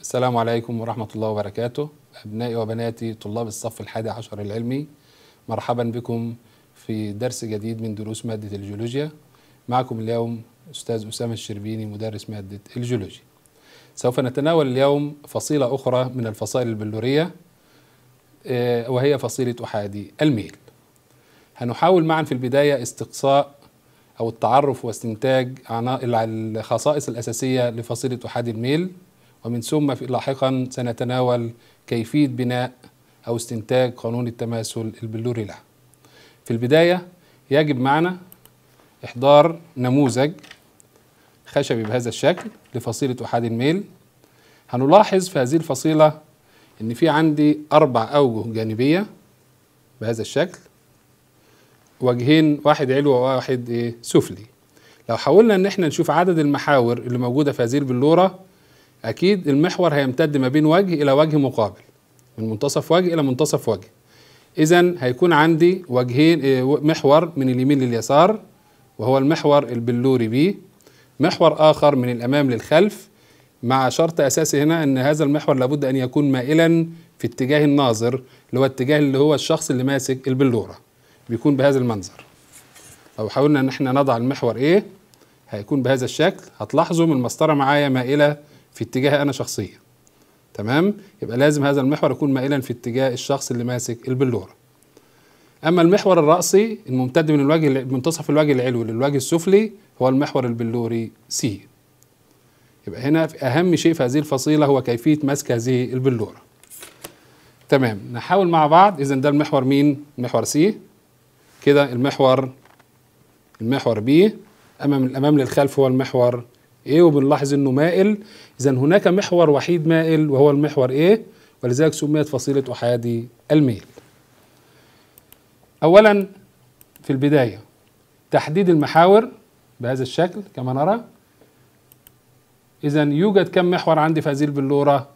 السلام عليكم ورحمة الله وبركاته أبنائي وبناتي طلاب الصف الحادي عشر العلمي مرحبا بكم في درس جديد من دروس مادة الجيولوجيا معكم اليوم أستاذ أسامة الشربيني مدرس مادة الجيولوجيا سوف نتناول اليوم فصيلة أخرى من الفصائل البلورية آه، وهي فصيلة أحادي الميل هنحاول معا في البداية استقصاء أو التعرف واستنتاج الخصائص الأساسية لفصيلة أحادي الميل ومن ثم لاحقا سنتناول كيفية بناء أو استنتاج قانون التماثل البلوري له في البداية يجب معنا إحضار نموذج خشبي بهذا الشكل لفصيلة أحاد الميل هنلاحظ في هذه الفصيلة إن في عندي أربع أوجه جانبية بهذا الشكل وجهين واحد علوي وواحد إيه سفلي لو حاولنا إن إحنا نشوف عدد المحاور اللي موجودة في هذه البلورة اكيد المحور هيمتد ما بين وجه الى وجه مقابل من منتصف وجه الى منتصف وجه اذا هيكون عندي وجهين آه، محور من اليمين لليسار وهو المحور البلوري بي محور اخر من الامام للخلف مع شرط اساسي هنا ان هذا المحور لابد ان يكون مائلا في اتجاه الناظر اللي هو اتجاه اللي هو الشخص اللي ماسك البلوره بيكون بهذا المنظر لو حاولنا ان احنا نضع المحور ايه هيكون بهذا الشكل هتلاحظوا من المسطره معايا مائله في اتجاهي انا شخصيا تمام يبقى لازم هذا المحور يكون مائلا في اتجاه الشخص اللي ماسك البلوره اما المحور الراسي الممتد من الوجه منتصف الوجه العلوي للوجه السفلي هو المحور البلوري سي يبقى هنا اهم شيء في هذه الفصيله هو كيفيه مسك هذه البلوره تمام نحاول مع بعض اذا ده المحور مين محور سي كده المحور المحور بي امام الامام للخلف هو المحور ايه وبنلاحظ انه مائل اذا هناك محور وحيد مائل وهو المحور ايه ولذلك سميت فصيلة احادي الميل اولا في البداية تحديد المحاور بهذا الشكل كما نرى اذا يوجد كم محور عندي في هذه البلورة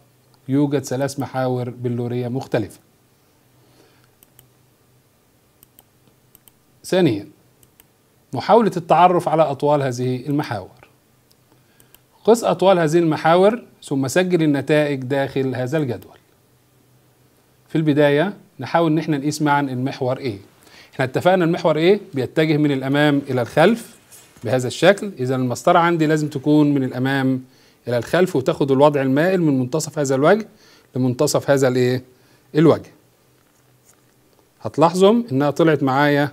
يوجد ثلاث محاور بلورية مختلفة ثانيا محاولة التعرف على أطوال هذه المحاور قس أطوال هذه المحاور ثم سجل النتائج داخل هذا الجدول في البداية نحاول إن احنا نقيس معا المحور إيه احنا اتفقنا المحور إيه بيتجه من الأمام إلى الخلف بهذا الشكل إذا المسطرة عندي لازم تكون من الأمام إلى الخلف وتاخد الوضع المائل من منتصف هذا الوجه لمنتصف هذا الإيه الوجه هتلاحظوا إنها طلعت معايا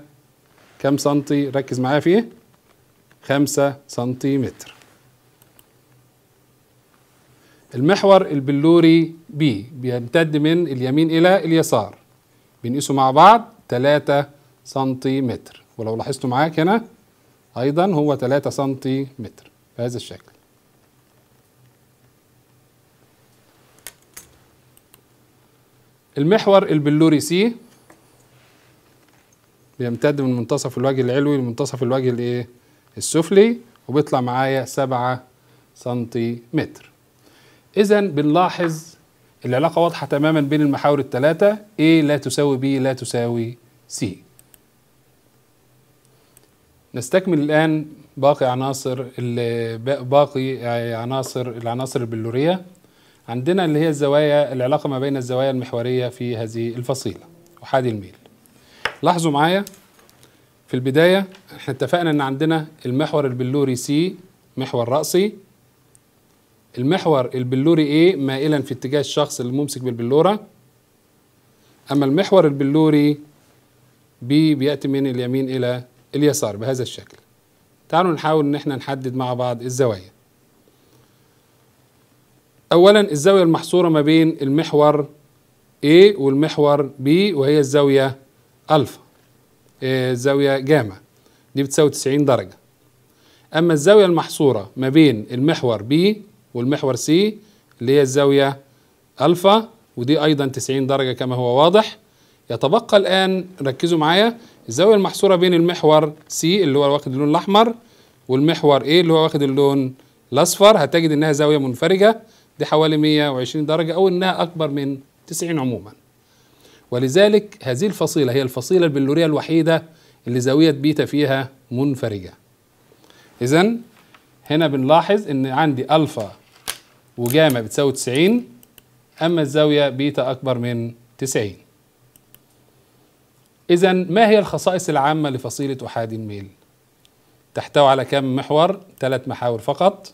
كام سنتي ركز معايا فيه خمسة سنتيمتر المحور البلوري بي بيمتد من اليمين إلى اليسار بنقيسه مع بعض 3 سنتيمتر ولو لاحظتوا معاك هنا أيضا هو 3 سنتيمتر بهذا الشكل المحور البلوري سي بيمتد من منتصف الوجه العلوي لمنتصف الوجه الايه السفلي وبيطلع معايا 7 سنتيمتر إذا بنلاحظ العلاقة واضحة تماما بين المحاور الثلاثة A لا تساوي B لا تساوي C نستكمل الآن باقي عناصر باقي يعني عناصر العناصر البلورية عندنا اللي هي الزوايا العلاقة ما بين الزوايا المحورية في هذه الفصيلة أحادي الميل لاحظوا معايا في البداية احنا اتفقنا ان عندنا المحور البلوري سي محور رأسي المحور البلوري A مائلا في اتجاه الشخص اللي ممسك بالبلورة أما المحور البلوري B بيأتي من اليمين إلى اليسار بهذا الشكل تعالوا نحاول ان احنا نحدد مع بعض الزوايا اولا الزاوية المحصورة ما بين المحور A والمحور B وهي الزاوية الفا آه، الزاوية جاما دي بتساوي 90 درجة اما الزاوية المحصورة ما بين المحور B والمحور سي اللي هي الزاوية ألفا ودي أيضا 90 درجة كما هو واضح يتبقى الآن ركزوا معايا الزاوية المحصورة بين المحور سي اللي هو واخد اللون الأحمر والمحور A اللي هو واخد اللون الأصفر هتجد إنها زاوية منفرجة دي حوالي 120 درجة أو إنها أكبر من 90 عموما ولذلك هذه الفصيلة هي الفصيلة البلورية الوحيدة اللي زاوية بيتا فيها منفرجة إذا هنا بنلاحظ إن عندي ألفا وجامع بتساوي 90 أما الزاوية بيتا أكبر من 90 إذا ما هي الخصائص العامة لفصيلة أحادي الميل؟ تحتوي على كم محور؟ ثلاث محاور فقط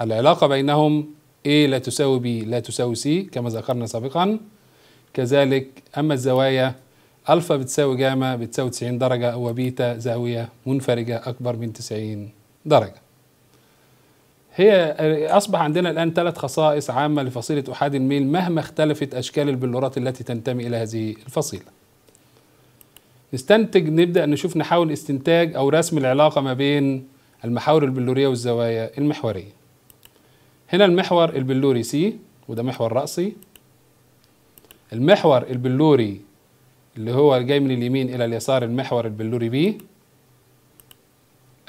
العلاقة بينهم A لا تساوي B لا تساوي C كما ذكرنا سابقا كذلك أما الزوايا ألفا بتساوي جاما بتساوي 90 درجة وبيتا زاوية منفرجة أكبر من 90 درجة هي أصبح عندنا الآن ثلاث خصائص عامة لفصيلة أحاد الميل مهما اختلفت أشكال البلورات التي تنتمي إلى هذه الفصيلة نستنتج نبدأ نشوف نحاول استنتاج أو رسم العلاقة ما بين المحاور البلورية والزوايا المحورية هنا المحور البلوري سي وده محور رأسي المحور البلوري اللي هو جاي من اليمين إلى اليسار المحور البلوري بي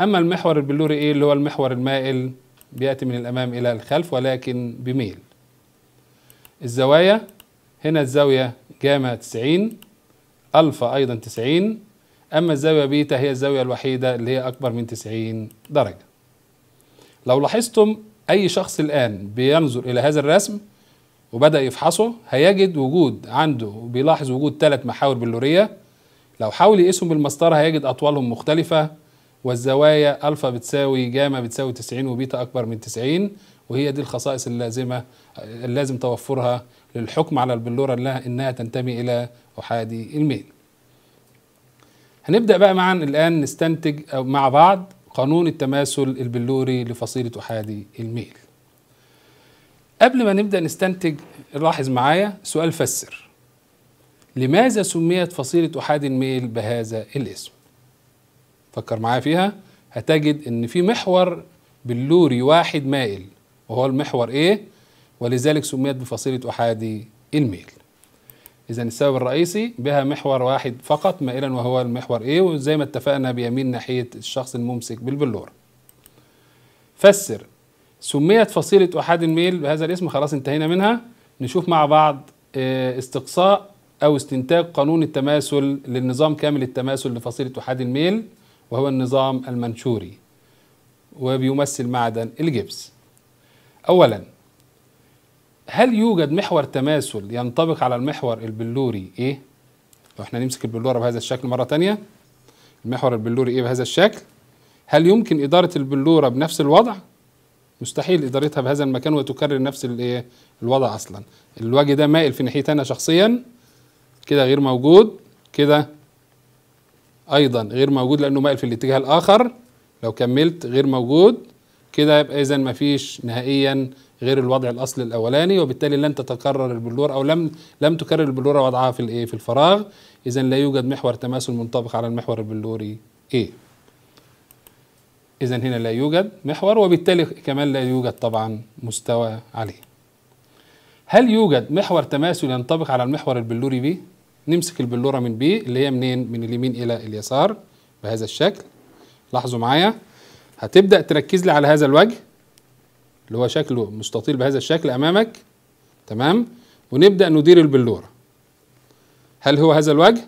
أما المحور البلوري إيه اللي هو المحور المائل بيأتي من الأمام إلى الخلف ولكن بميل الزوايا هنا الزاوية جاما 90 ألفا أيضا 90 أما الزاوية بيتا هي الزاوية الوحيدة اللي هي أكبر من 90 درجة لو لاحظتم أي شخص الآن بينظر إلى هذا الرسم وبدأ يفحصه هيجد وجود عنده بيلاحظ وجود ثلاث محاور بلورية لو حاول يقيسهم بالمسطرة هيجد أطوالهم مختلفة والزوايا الفا بتساوي جاما بتساوي 90 وبيتا اكبر من 90 وهي دي الخصائص اللازمه اللازم توفرها للحكم على البلوره انها تنتمي الى احادي الميل. هنبدا بقى معا الان نستنتج مع بعض قانون التماثل البلوري لفصيله احادي الميل. قبل ما نبدا نستنتج لاحظ معايا سؤال فسر لماذا سميت فصيله احادي الميل بهذا الاسم؟ فكر معايا فيها هتجد ان في محور بلوري واحد مائل وهو المحور ايه ولذلك سميت بفصيله احادي الميل اذا السبب الرئيسي بها محور واحد فقط مائلا وهو المحور ايه وزي ما اتفقنا بيمين ناحيه الشخص الممسك بالبلور فسر سميت فصيله احادي الميل بهذا الاسم خلاص انتهينا منها نشوف مع بعض آه، استقصاء او استنتاج قانون التماثل للنظام كامل التماثل لفصيله احادي الميل وهو النظام المنشوري وبيمثل معدن الجبس أولا هل يوجد محور تماثل ينطبق على المحور البلوري إيه؟ لو احنا نمسك البلورة بهذا الشكل مرة تانية المحور البلوري إيه بهذا الشكل هل يمكن إدارة البلورة بنفس الوضع؟ مستحيل إدارتها بهذا المكان وتكرر نفس الايه الوضع أصلا الوجه ده مائل في ناحيتي أنا شخصيا كده غير موجود كده ايضا غير موجود لانه مائل في الاتجاه الاخر لو كملت غير موجود كده يبقى اذا مفيش نهائيا غير الوضع الاصلي الاولاني وبالتالي لن تتكرر البلوره او لم لم تكرر البلوره وضعها في الايه في الفراغ اذا لا يوجد محور تماثل منطبق على المحور البلوري ايه اذا هنا لا يوجد محور وبالتالي كمان لا يوجد طبعا مستوى عليه هل يوجد محور تماثل ينطبق على المحور البلوري بي نمسك البلوره من بي اللي هي منين من اليمين الى اليسار بهذا الشكل لاحظوا معايا هتبدا تركز لي على هذا الوجه اللي هو شكله مستطيل بهذا الشكل امامك تمام ونبدا ندير البلوره هل هو هذا الوجه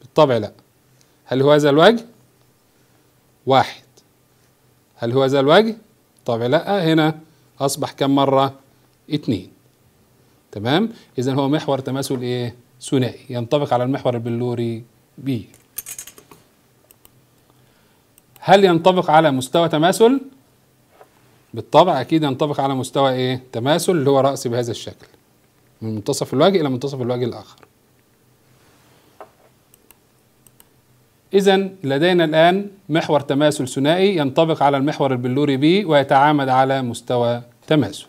بالطبع لا هل هو هذا الوجه واحد هل هو هذا الوجه طبعا لا هنا اصبح كم مره اتنين تمام اذا هو محور تماثل ايه ثنائي ينطبق على المحور البلوري بي هل ينطبق على مستوى تماثل بالطبع اكيد ينطبق على مستوى ايه تماثل اللي هو راسي بهذا الشكل من منتصف الوجه الى منتصف الوجه الاخر إذا لدينا الآن محور تماثل ثنائي ينطبق على المحور البلوري بي ويتعامد على مستوى تماثل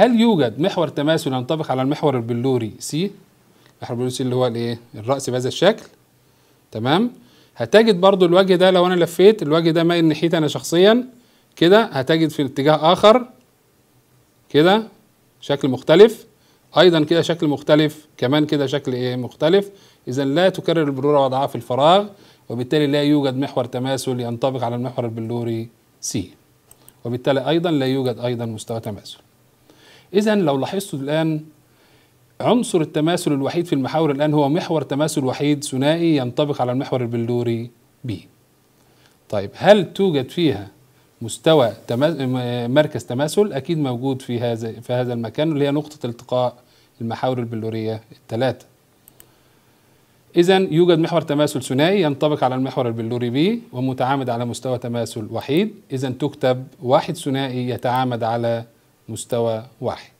هل يوجد محور تماثل ينطبق على المحور البلوري سي محور البلوري سي اللي هو الايه الراس بهذا الشكل تمام هتجد برضو الوجه ده لو انا لفيت الوجه ده مايل ناحيتي انا شخصيا كده هتجد في اتجاه اخر كده شكل مختلف ايضا كده شكل مختلف كمان كده شكل ايه مختلف اذا لا تكرر البلوره وضعها في الفراغ وبالتالي لا يوجد محور تماثل ينطبق على المحور البلوري سي وبالتالي ايضا لا يوجد ايضا مستوى تماثل إذا لو لاحظتوا الآن عنصر التماثل الوحيد في المحاور الآن هو محور تماثل وحيد ثنائي ينطبق على المحور البلوري B طيب هل توجد فيها مستوى مركز تماثل أكيد موجود في هذا في هذا المكان اللي هي نقطة التقاء المحاور البلورية الثلاثة إذا يوجد محور تماثل ثنائي ينطبق على المحور البلوري بي ومتعامد على مستوى تماثل وحيد إذا تكتب واحد ثنائي يتعامد على مستوى واحد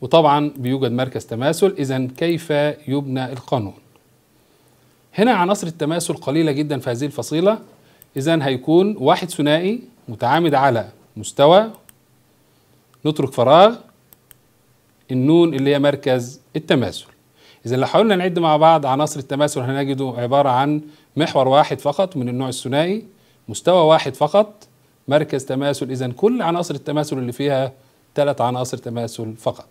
وطبعا بيوجد مركز تماثل إذا كيف يبنى القانون هنا عناصر التماثل قليلة جدا في هذه الفصيلة إذا هيكون واحد ثنائي متعامد على مستوى نترك فراغ النون اللي هي مركز التماثل إذا لو حاولنا نعد مع بعض عناصر التماثل هنجده عبارة عن محور واحد فقط من النوع الثنائي مستوى واحد فقط مركز تماثل إذا كل عناصر التماثل اللي فيها ثلاث عناصر تماثل فقط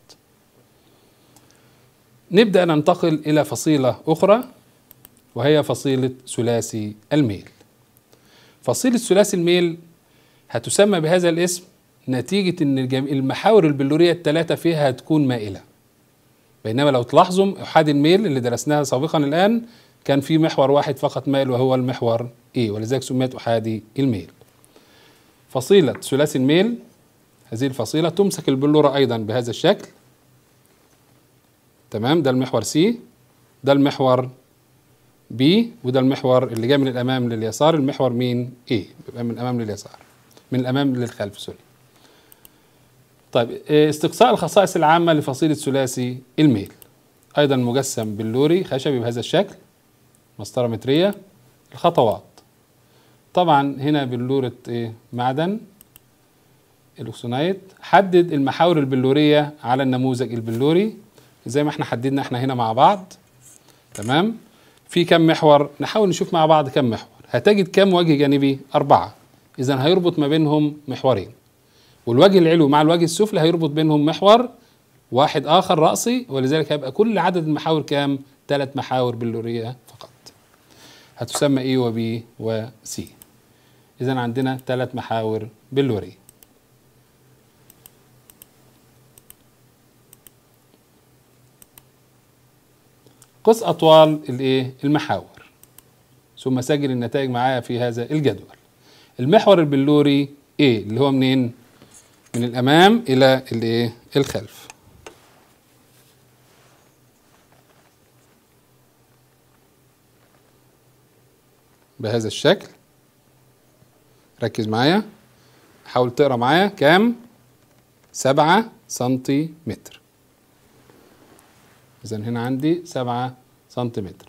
نبدأ ننتقل إلى فصيلة أخرى وهي فصيلة ثلاثي الميل فصيلة ثلاثي الميل هتسمى بهذا الاسم نتيجة أن المحاور البلورية الثلاثة فيها هتكون مائلة بينما لو تلاحظوا أحادي الميل اللي درسناها سابقا الآن كان في محور واحد فقط مائل وهو المحور إيه ولذلك سميت أحادي الميل فصيلة ثلاثي الميل هذه الفصيلة تمسك البلورة أيضا بهذا الشكل تمام ده المحور سي ده المحور بي وده المحور اللي جاي من الأمام لليسار المحور مين اي بيبقى من الأمام لليسار من الأمام للخلف سوري طيب آه، استقصاء الخصائص العامة لفصيلة ثلاثي الميل أيضا مجسم بلوري خشبي بهذا الشكل مسطرة مترية الخطوات طبعا هنا بلورة ايه معدن الاوكسونايت حدد المحاور البلورية على النموذج البلوري زي ما احنا حددنا احنا هنا مع بعض تمام في كم محور نحاول نشوف مع بعض كم محور هتجد كم وجه جانبي أربعة إذا هيربط ما بينهم محورين والوجه العلوي مع الوجه السفلي هيربط بينهم محور واحد آخر رأسي ولذلك هيبقى كل عدد المحاور كام؟ ثلاث محاور بلورية فقط هتسمى A و B و C إذا عندنا ثلاث محاور بلوري قس أطوال الإيه؟ المحاور ثم سجل النتائج معايا في هذا الجدول المحور البلوري إيه؟ اللي هو منين؟ من الأمام إلى الإيه؟ الخلف بهذا الشكل ركز معايا حاول تقرا معايا كام سبعة سنتيمتر اذا هنا عندي سبعة سنتيمتر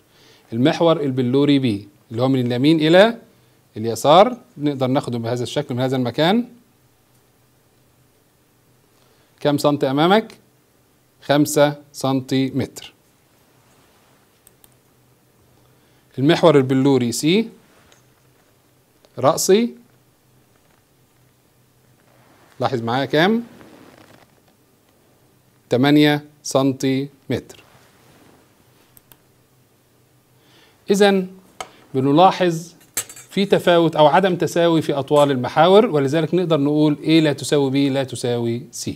المحور البلوري بي اللي هو من اليمين الى اليسار نقدر ناخده بهذا الشكل من هذا المكان كم سنتي امامك خمسة سنتيمتر المحور البلوري سي رأسي لاحظ معايا كام 8 سنتيمتر إذا بنلاحظ في تفاوت أو عدم تساوي في أطوال المحاور ولذلك نقدر نقول A لا تساوي B لا تساوي C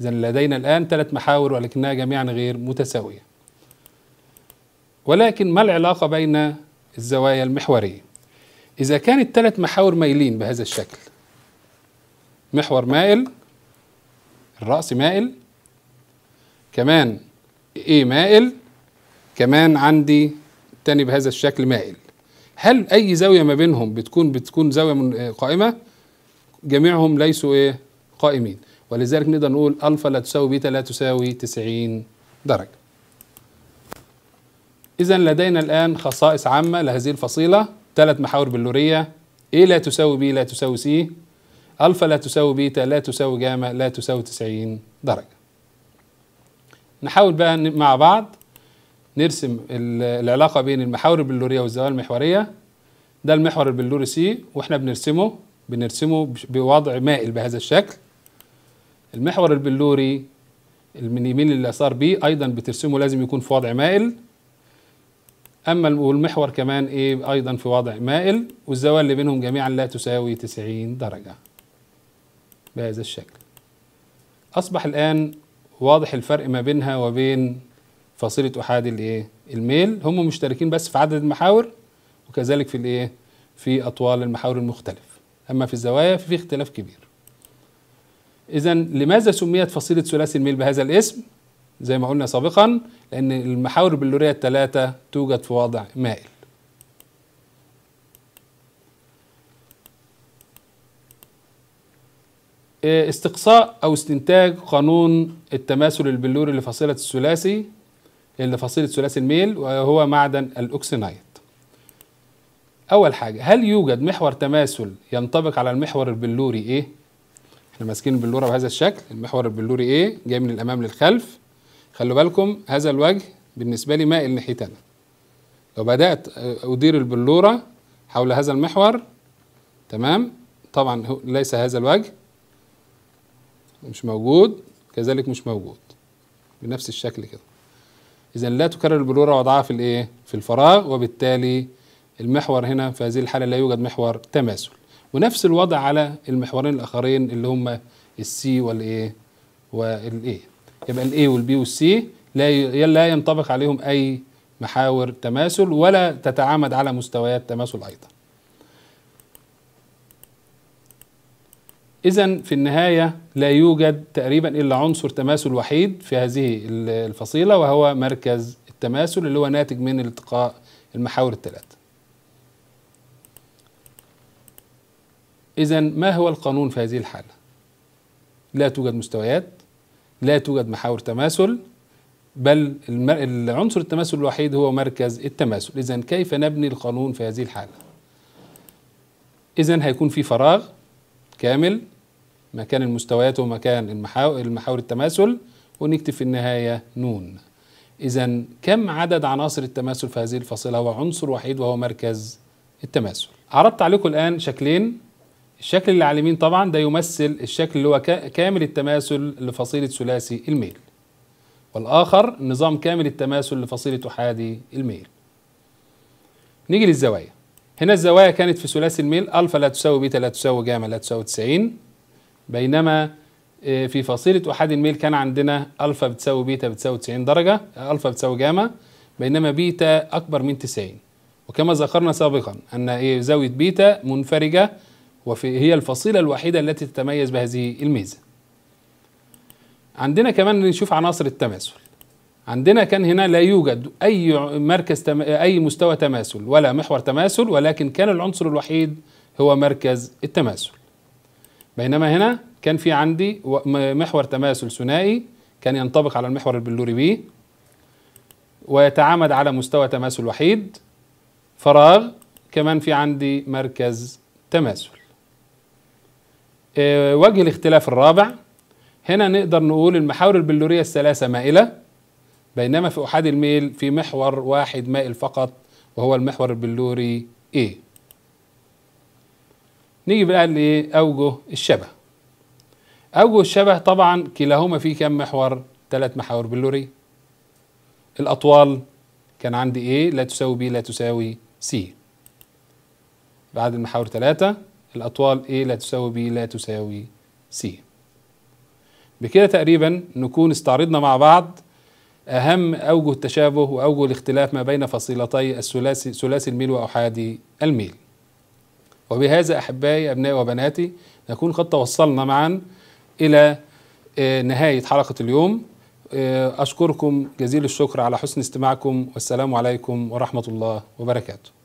إذا لدينا الآن ثلاث محاور ولكنها جميعا غير متساوية ولكن ما العلاقة بين الزوايا المحورية؟ إذا كانت ثلاث محاور مايلين بهذا الشكل محور مائل الرأس مائل كمان ايه مائل كمان عندي تاني بهذا الشكل مائل هل أي زاوية ما بينهم بتكون بتكون زاوية من قائمة جميعهم ليسوا إيه قائمين ولذلك نقدر نقول ألفا لا تساوي بيتا لا تساوي 90 درجة إذا لدينا الآن خصائص عامة لهذه الفصيلة ثلاث محاور بلورية ايه لا تساوي بي لا تساوي سي ألفا لا تساوي بيتا لا تساوي جاما لا تساوي 90 درجة نحاول بقى مع بعض نرسم العلاقة بين المحاور البلورية والزوايا المحورية ده المحور البلوري سي واحنا بنرسمه بنرسمه بوضع مائل بهذا الشكل المحور البلوري من يمين لليسار بي ايضا بترسمه لازم يكون في وضع مائل اما والمحور كمان ايه ايضا في وضع مائل والزوايا اللي بينهم جميعا لا تساوي 90 درجه بهذا الشكل أصبح الآن واضح الفرق ما بينها وبين فصيلة أحاد الإيه؟ الميل هم مشتركين بس في عدد المحاور وكذلك في الإيه؟ في أطوال المحاور المختلف أما في الزوايا ففي اختلاف كبير إذا لماذا سميت فصيلة ثلاثي الميل بهذا الاسم؟ زي ما قلنا سابقا لأن المحاور البلورية الثلاثة توجد في وضع مائل آه، استقصاء او استنتاج قانون التماثل البلوري لفصيله الثلاثي اللي فصيله ثلاثي الميل وهو معدن الاوكسنايت اول حاجه هل يوجد محور تماثل ينطبق على المحور البلوري ايه احنا ماسكين البلوره بهذا الشكل المحور البلوري ايه جاي من الامام للخلف خلوا بالكم هذا الوجه بالنسبه لي مائل ناحيتنا لو بدات آه، ادير البلوره حول هذا المحور تمام طبعا ليس هذا الوجه مش موجود كذلك مش موجود بنفس الشكل كده اذا لا تكرر البلوره وضعها في الايه في الفراغ وبالتالي المحور هنا في هذه الحاله لا يوجد محور تماثل ونفس الوضع على المحورين الاخرين اللي هم السي والايه والايه يبقى الاي والبي والسي لا لا ينطبق عليهم اي محاور تماثل ولا تتعامد على مستويات تماثل ايضا إذا في النهاية لا يوجد تقريبا إلا عنصر تماثل وحيد في هذه الفصيلة وهو مركز التماثل اللي هو ناتج من التقاء المحاور الثلاثة إذا ما هو القانون في هذه الحالة؟ لا توجد مستويات لا توجد محاور تماثل بل العنصر التماثل الوحيد هو مركز التماثل إذا كيف نبني القانون في هذه الحالة؟ إذا هيكون في فراغ كامل مكان المستويات ومكان المحاور, التماثل ونكتب في النهاية نون إذا كم عدد عناصر التماثل في هذه الفصيلة هو عنصر وحيد وهو مركز التماثل عرضت عليكم الآن شكلين الشكل اللي على اليمين طبعا ده يمثل الشكل اللي هو كامل التماثل لفصيلة ثلاثي الميل والآخر نظام كامل التماثل لفصيلة أحادي الميل نيجي للزوايا هنا الزوايا كانت في ثلاثي الميل ألفا لا تساوي بيتا لا تساوي جاما لا تساوي 90 بينما آه، في فصيلة أحاد الميل كان عندنا ألفا بتساوي بيتا بتساوي 90 درجة آه، ألفا بتساوي جاما بينما بيتا أكبر من 90 وكما ذكرنا سابقا أن زاوية بيتا منفرجة وفي هي الفصيلة الوحيدة التي تتميز بهذه الميزة عندنا كمان نشوف عناصر التماثل عندنا كان هنا لا يوجد أي مركز تم... آه، أي مستوى تماثل ولا محور تماثل ولكن كان العنصر الوحيد هو مركز التماثل بينما هنا كان في عندي محور تماثل ثنائي كان ينطبق على المحور البلوري بي ويتعامد على مستوى تماثل وحيد فراغ كمان في عندي مركز تماثل آه، وجه الاختلاف الرابع هنا نقدر نقول المحاور البلورية الثلاثة مائلة بينما في أحاد الميل في محور واحد مائل فقط وهو المحور البلوري A نيجي بقى لأوجه الشبه أوجه الشبه طبعا كلاهما فيه كم محور ثلاث محاور بلوري الأطوال كان عندي A إيه؟ لا تساوي B لا تساوي C بعد المحاور ثلاثة الأطوال A إيه؟ لا تساوي B لا تساوي C بكده تقريبا نكون استعرضنا مع بعض أهم أوجه التشابه وأوجه الاختلاف ما بين فصيلتي الثلاثي ثلاثي الميل وأحادي الميل وبهذا أحبائي أبنائي وبناتي نكون قد توصلنا معا إلى آه، نهاية حلقة اليوم آه، أشكركم جزيل الشكر على حسن استماعكم والسلام عليكم ورحمة الله وبركاته